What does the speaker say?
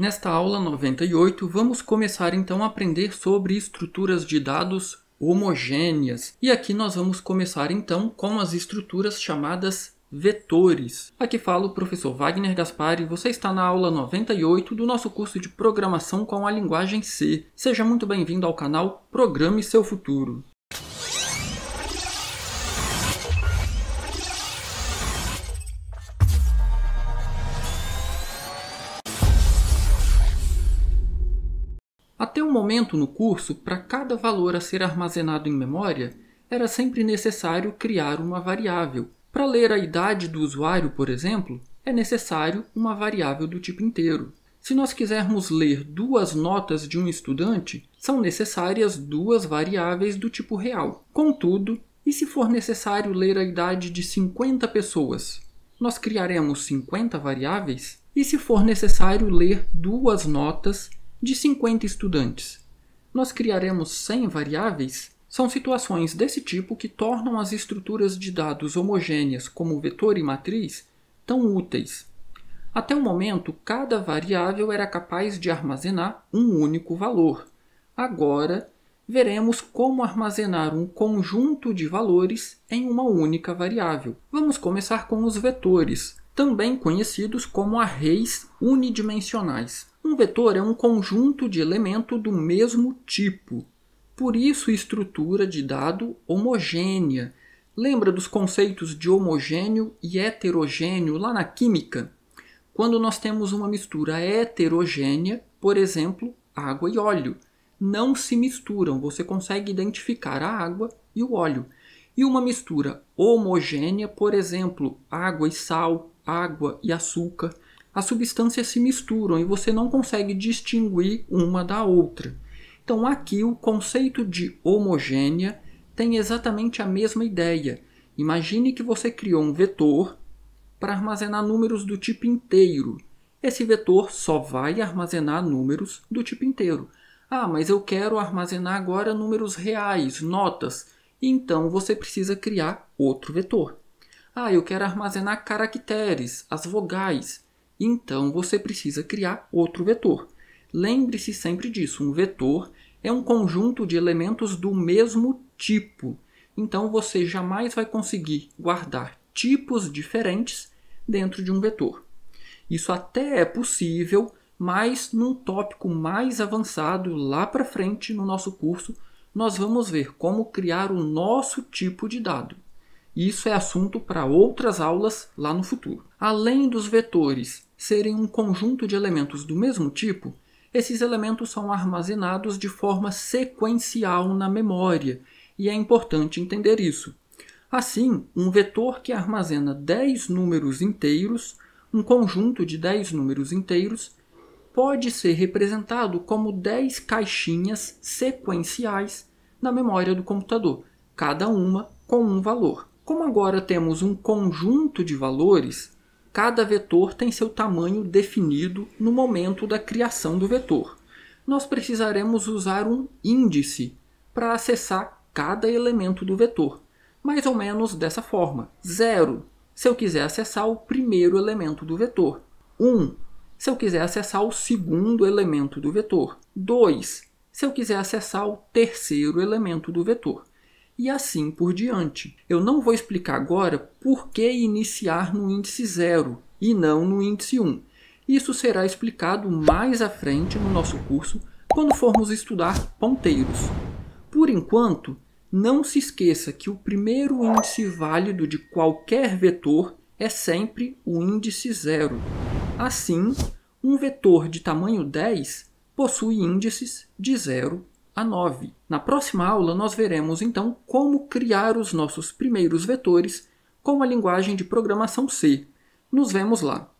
Nesta aula 98, vamos começar então a aprender sobre estruturas de dados homogêneas. E aqui nós vamos começar então com as estruturas chamadas vetores. Aqui fala o professor Wagner Gaspari, você está na aula 98 do nosso curso de Programação com a linguagem C. Seja muito bem-vindo ao canal Programe Seu Futuro. Ter um momento no curso para cada valor a ser armazenado em memória, era sempre necessário criar uma variável. Para ler a idade do usuário, por exemplo, é necessário uma variável do tipo inteiro. Se nós quisermos ler duas notas de um estudante, são necessárias duas variáveis do tipo real. Contudo, e se for necessário ler a idade de 50 pessoas? Nós criaremos 50 variáveis? E se for necessário ler duas notas de 50 estudantes. Nós criaremos 100 variáveis? São situações desse tipo que tornam as estruturas de dados homogêneas, como vetor e matriz, tão úteis. Até o momento, cada variável era capaz de armazenar um único valor. Agora, veremos como armazenar um conjunto de valores em uma única variável. Vamos começar com os vetores, também conhecidos como arrays unidimensionais. Um vetor é um conjunto de elementos do mesmo tipo, por isso estrutura de dado homogênea. Lembra dos conceitos de homogêneo e heterogêneo lá na química? Quando nós temos uma mistura heterogênea, por exemplo, água e óleo, não se misturam, você consegue identificar a água e o óleo. E uma mistura homogênea, por exemplo, água e sal, água e açúcar, as substâncias se misturam e você não consegue distinguir uma da outra. Então, aqui o conceito de homogênea tem exatamente a mesma ideia. Imagine que você criou um vetor para armazenar números do tipo inteiro. Esse vetor só vai armazenar números do tipo inteiro. Ah, mas eu quero armazenar agora números reais, notas. Então você precisa criar outro vetor. Ah, eu quero armazenar caracteres, as vogais. Então você precisa criar outro vetor. Lembre-se sempre disso: um vetor é um conjunto de elementos do mesmo tipo. Então você jamais vai conseguir guardar tipos diferentes dentro de um vetor. Isso até é possível, mas num tópico mais avançado lá para frente no nosso curso, nós vamos ver como criar o nosso tipo de dado isso é assunto para outras aulas lá no futuro. Além dos vetores serem um conjunto de elementos do mesmo tipo, esses elementos são armazenados de forma sequencial na memória, e é importante entender isso. Assim, um vetor que armazena 10 números inteiros, um conjunto de 10 números inteiros, pode ser representado como 10 caixinhas sequenciais na memória do computador, cada uma com um valor. Como agora temos um conjunto de valores, cada vetor tem seu tamanho definido no momento da criação do vetor. Nós precisaremos usar um índice para acessar cada elemento do vetor, mais ou menos dessa forma. 0, se eu quiser acessar o primeiro elemento do vetor. 1, um, se eu quiser acessar o segundo elemento do vetor. 2, se eu quiser acessar o terceiro elemento do vetor e assim por diante. Eu não vou explicar agora por que iniciar no índice 0 e não no índice 1. Um. Isso será explicado mais à frente no nosso curso quando formos estudar ponteiros. Por enquanto, não se esqueça que o primeiro índice válido de qualquer vetor é sempre o índice 0. Assim, um vetor de tamanho 10 possui índices de 0 a 9. Na próxima aula, nós veremos então como criar os nossos primeiros vetores com a linguagem de programação C. Nos vemos lá!